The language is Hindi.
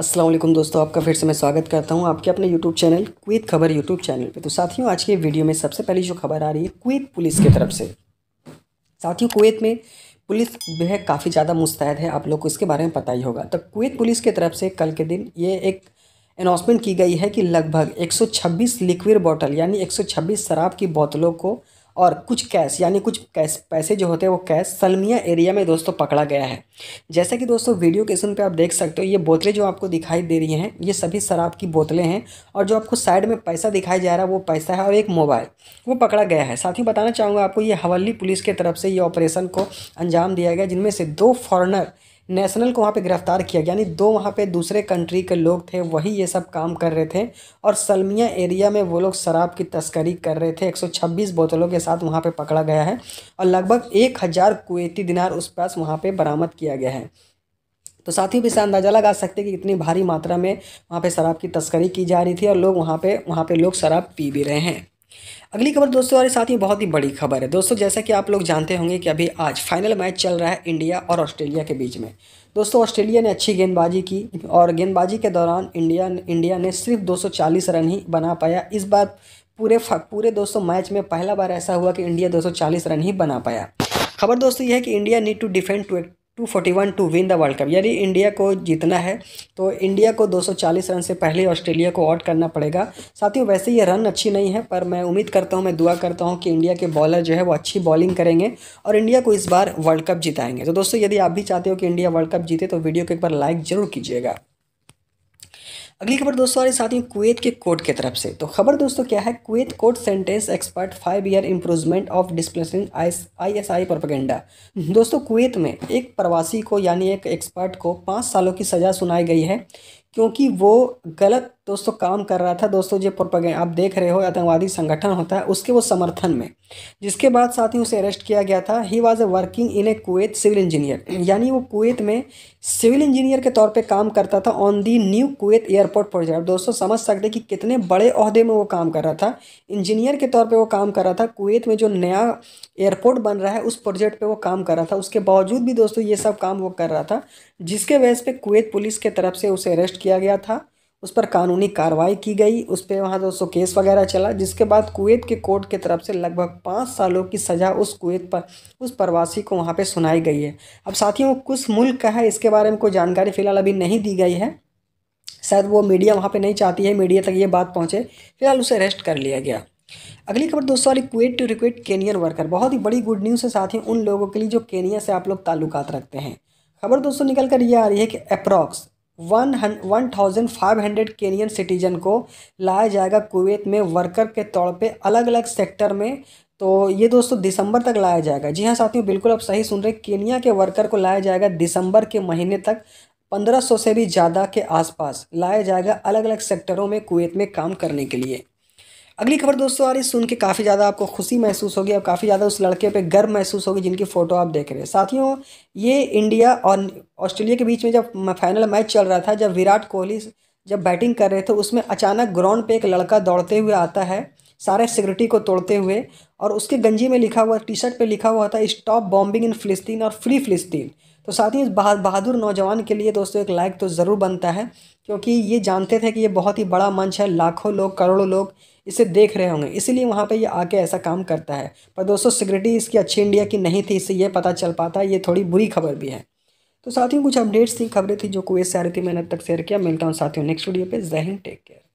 असलम दोस्तों आपका फिर से मैं स्वागत करता हूँ आपके अपने यूट्यूब चैनल क्वित खबर यूट्यूब चैनल पे तो साथियों आज के वीडियो में सबसे पहली जो खबर आ रही है क्वित पुलिस की तरफ से साथियों कुवैत में पुलिस जो है काफ़ी ज़्यादा मुस्तैद है आप लोग को इसके बारे में पता ही होगा तो कुवैत पुलिस की तरफ से कल के दिन ये एक अनाउंसमेंट की गई है कि लगभग एक लिक्विड बॉटल यानी एक शराब की बोतलों को और कुछ कैश यानी कुछ कैश पैसे जो होते हैं वो कैश सलमिया एरिया में दोस्तों पकड़ा गया है जैसा कि दोस्तों वीडियो के सुन पे आप देख सकते हो ये बोतलें जो आपको दिखाई दे रही हैं ये सभी शराब की बोतलें हैं और जो आपको साइड में पैसा दिखाई जा रहा है वो पैसा है और एक मोबाइल वो पकड़ा गया है साथ ही बताना चाहूँगा आपको ये हवली पुलिस के तरफ से ये ऑपरेशन को अंजाम दिया गया जिनमें से दो फॉरनर नेशनल को वहाँ पे गिरफ्तार किया गया यानी दो वहाँ पे दूसरे कंट्री के लोग थे वही ये सब काम कर रहे थे और सलमिया एरिया में वो लोग शराब की तस्करी कर रहे थे 126 बोतलों के साथ वहाँ पे पकड़ा गया है और लगभग एक हज़ार कुवैती दिनार उस पास वहाँ पर बरामद किया गया है तो साथ भी इसे अंदाज़ा लगा सकते कि इतनी भारी मात्रा में वहाँ पर शराब की तस्करी की जा रही थी और लोग वहाँ पर वहाँ पर लोग शराब पी भी रहे हैं अगली खबर दोस्तों हमारे साथ ही बहुत ही बड़ी खबर है दोस्तों जैसा कि आप लोग जानते होंगे कि अभी आज फाइनल मैच चल रहा है इंडिया और ऑस्ट्रेलिया के बीच में दोस्तों ऑस्ट्रेलिया ने अच्छी गेंदबाजी की और गेंदबाजी के दौरान इंडिया इंडिया ने सिर्फ 240 रन ही बना पाया इस बार पूरे पूरे दोस्तों मैच में पहला बार ऐसा हुआ कि इंडिया दो रन ही बना पाया खबर दोस्तों यह है कि India need to defend 241 to win the world cup यदि इंडिया को जीतना है तो इंडिया को 240 रन से पहले ऑस्ट्रेलिया को आउट करना पड़ेगा साथियों वैसे ये रन अच्छी नहीं है पर मैं उम्मीद करता हूँ मैं दुआ करता हूँ कि इंडिया के बॉलर जो है वो अच्छी बॉलिंग करेंगे और इंडिया को इस बार वर्ल्ड कप जिताएंगे तो दोस्तों यदि आप भी चाहते हो कि इंडिया वर्ल्ड कप जीते तो वीडियो को एक बार लाइक ज़रूर कीजिएगा अगली खबर दोस्तों आ रही साथियों कुवैत के कोर्ट की तरफ से तो खबर दोस्तों क्या है Kuwait court sentence expert five year improvement of displacing I S I propaganda दोस्तों कुवैत में एक प्रवासी को यानी एक एक्सपर्ट को पाँच सालों की सज़ा सुनाई गई है क्योंकि वो गलत दोस्तों काम कर रहा था दोस्तों जो प्रोपागेंड आप देख रहे हो आतंकवादी संगठन होता है उसके वो समर्थन में जिसके बाद साथ ही उसे अरेस्ट किया गया था he was a working in a Kuwait civil engineer यानी वो कुवैत में सिविल इंजीनियर के तौर पे काम करता था on the new Kuwait airport project दोस्तों समझ सकते कि कितने बड़े अहदे में वो काम कर रहा था इंजीनियर के तौर पर वो काम कर रहा था कुवैत में जो नया एयरपोर्ट बन रहा है उस प्रोजेक्ट पर वो काम कर रहा था उसके बावजूद भी दोस्तों ये सब काम वो कर रहा था जिसके वजह से कुवैत पुलिस के तरफ से उसे अरेस्ट अरेस्ट किया गया था उस पर कानूनी कार्रवाई की गई उस पर वहाँ दोस्तों केस वगैरह चला जिसके बाद कुवैत के कोर्ट की तरफ से लगभग पाँच सालों की सज़ा उस कुवैत पर उस प्रवासी को वहाँ पे सुनाई गई है अब साथियों कुछ मुल्क का है इसके बारे में कोई जानकारी फ़िलहाल अभी नहीं दी गई है शायद वो मीडिया वहाँ पे नहीं चाहती है मीडिया तक ये बात पहुँचे फिलहाल उसे अरेस्ट कर लिया गया अगली खबर दोस्तों वाली Kuwait to recruit Kenyan worker बहुत ही बड़ी गुड न्यूज़ है साथियों उन लोगों के लिए जो केनिया से आप लोग ताल्लुकात रखते हैं खबर दोस्तों निकल कर ये आ रही है कि approx one one thousand five hundred Kenyan citizen को लाया जाएगा कुवैत में वर्कर के तौर पे अलग अलग सेक्टर में तो ये दोस्तों दिसंबर तक लाया जाएगा जी हाँ साथियों बिल्कुल आप सही सुन रहे हैं केनिया के वर्कर को लाया जाएगा दिसंबर के महीने तक पंद्रह सौ से भी ज़्यादा के आसपास लाया जाएगा अलग अलग सेक्टरों में कुवैत में काम करने के लिए अगली खबर दोस्तों आ रही सुन के काफ़ी ज़्यादा आपको खुशी महसूस होगी और काफ़ी ज़्यादा उस लड़के पे गर्व महसूस होगी जिनकी फ़ोटो आप देख रहे हैं साथियों ये इंडिया और ऑस्ट्रेलिया के बीच में जब फाइनल मैच चल रहा था जब विराट कोहली जब बैटिंग कर रहे थे उसमें अचानक ग्राउंड पर एक लड़का दौड़ते हुए आता है सारे सिक्योरिटी को तोड़ते हुए और उसके गंजी में लिखा हुआ टी शर्ट पर लिखा हुआ था स्टॉप बॉम्बिंग इन फिलिस्तीन और फ्री फिलिस्तीन तो साथ ही इस बहादुर नौजवान के लिए दोस्तों एक लाइक तो ज़रूर बनता है क्योंकि ये जानते थे कि ये बहुत ही बड़ा मंच है लाखों लोग करोड़ों लोग इसे देख रहे होंगे इसीलिए वहाँ पे ये आके ऐसा काम करता है पर दोस्तों सिक्योरिटी इसकी अच्छी इंडिया की नहीं थी इससे ये पता चल पाता है ये थोड़ी बुरी खबर भी है तो साथियों कुछ अपडेट्स थी खबरें थी जो कुवैत सारी थी मैंने तक शेयर किया मिलता हूँ साथियों नेक्स्ट वीडियो पर जहन टेक केयर